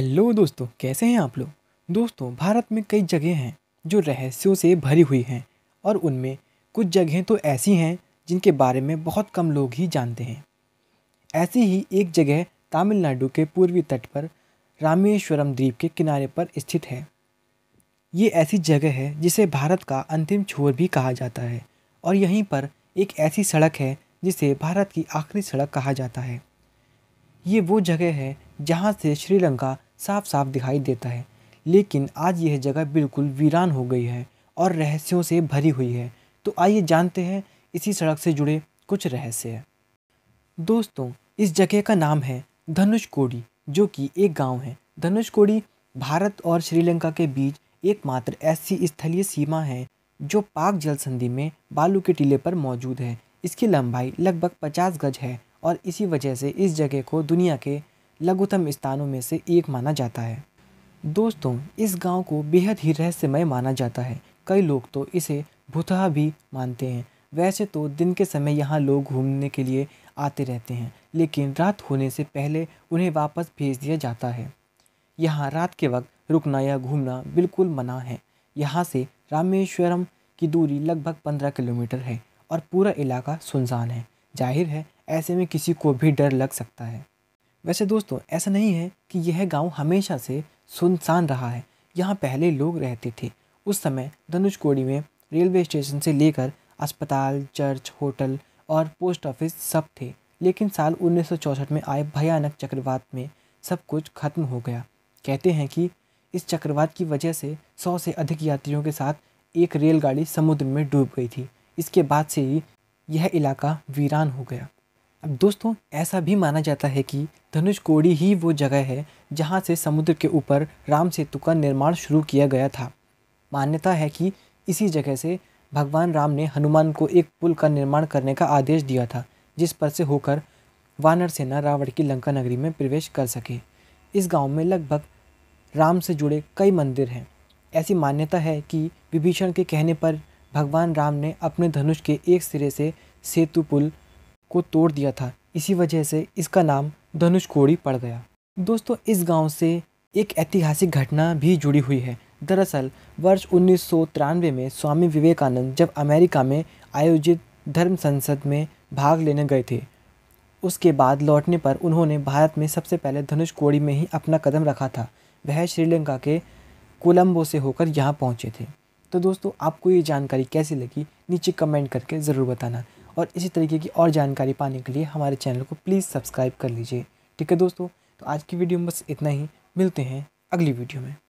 hello दोस्तों कैसे हैं आप लोग दोस्तों भारत में कई जगह हैं जो रहस्यों से भरी हुई हैं और उनमें कुछ जगहें तो ऐसी हैं जिनके बारे में बहुत कम लोग ही जानते हैं ऐसी ही एक जगह तमिलनाडु के पूर्वी तट पर रामेश्वरम द्वीप के किनारे पर स्थित है ये ऐसी जगह है जिसे भारत का अंतिम छोर भी कहा जाता है और यहीं पर एक ऐसी सड़क है जिसे भारत की आखिरी सड़क कहा जाता है ये वो जगह है जहाँ से श्रीलंका साफ साफ दिखाई देता है लेकिन आज यह जगह बिल्कुल वीरान हो गई है और रहस्यों से भरी हुई है तो आइए जानते हैं इसी सड़क से जुड़े कुछ रहस्य दोस्तों इस जगह का नाम है धनुष कोड़ी जो कि एक गांव है धनुष कोड़ी भारत और श्रीलंका के बीच एकमात्र ऐसी स्थलीय सीमा है जो पाक जल संधि में बालू के टीले पर मौजूद है इसकी लंबाई लगभग पचास गज है और इसी वजह से इस जगह को दुनिया के लघुतम स्थानों में से एक माना जाता है दोस्तों इस गांव को बेहद ही रहस्यमय माना जाता है कई लोग तो इसे भुतहा भी मानते हैं वैसे तो दिन के समय यहाँ लोग घूमने के लिए आते रहते हैं लेकिन रात होने से पहले उन्हें वापस भेज दिया जाता है यहाँ रात के वक्त रुकना या घूमना बिल्कुल मना है यहाँ से रामेश्वरम की दूरी लगभग पंद्रह किलोमीटर है और पूरा इलाका सुनसान है जाहिर है ऐसे में किसी को भी डर लग सकता है वैसे दोस्तों ऐसा नहीं है कि यह गांव हमेशा से सुनसान रहा है यहाँ पहले लोग रहते थे उस समय धनुषकोड़ी में रेलवे स्टेशन से लेकर अस्पताल चर्च होटल और पोस्ट ऑफिस सब थे लेकिन साल 1964 में आए भयानक चक्रवात में सब कुछ खत्म हो गया कहते हैं कि इस चक्रवात की वजह से सौ से अधिक यात्रियों के साथ एक रेलगाड़ी समुद्र में डूब गई थी इसके बाद से ही यह इलाका वीरान हो गया अब दोस्तों ऐसा भी माना जाता है कि धनुष कोड़ी ही वो जगह है जहाँ से समुद्र के ऊपर राम सेतु का निर्माण शुरू किया गया था मान्यता है कि इसी जगह से भगवान राम ने हनुमान को एक पुल का निर्माण करने का आदेश दिया था जिस पर से होकर वानर सेना रावण की लंका नगरी में प्रवेश कर सके इस गांव में लगभग राम से जुड़े कई मंदिर हैं ऐसी मान्यता है कि विभीषण के कहने पर भगवान राम ने अपने धनुष के एक सिरे से सेतु पुल को तोड़ दिया था इसी वजह से इसका नाम धनुष कोड़ी पड़ गया दोस्तों इस गांव से एक ऐतिहासिक घटना भी जुड़ी हुई है दरअसल वर्ष उन्नीस में स्वामी विवेकानंद जब अमेरिका में आयोजित धर्म संसद में भाग लेने गए थे उसके बाद लौटने पर उन्होंने भारत में सबसे पहले धनुष कोड़ी में ही अपना कदम रखा था वह श्रीलंका के कोलंबो से होकर यहाँ पहुँचे थे तो दोस्तों आपको ये जानकारी कैसी लगी नीचे कमेंट करके ज़रूर बताना और इसी तरीके की और जानकारी पाने के लिए हमारे चैनल को प्लीज़ सब्सक्राइब कर लीजिए ठीक है दोस्तों तो आज की वीडियो में बस इतना ही मिलते हैं अगली वीडियो में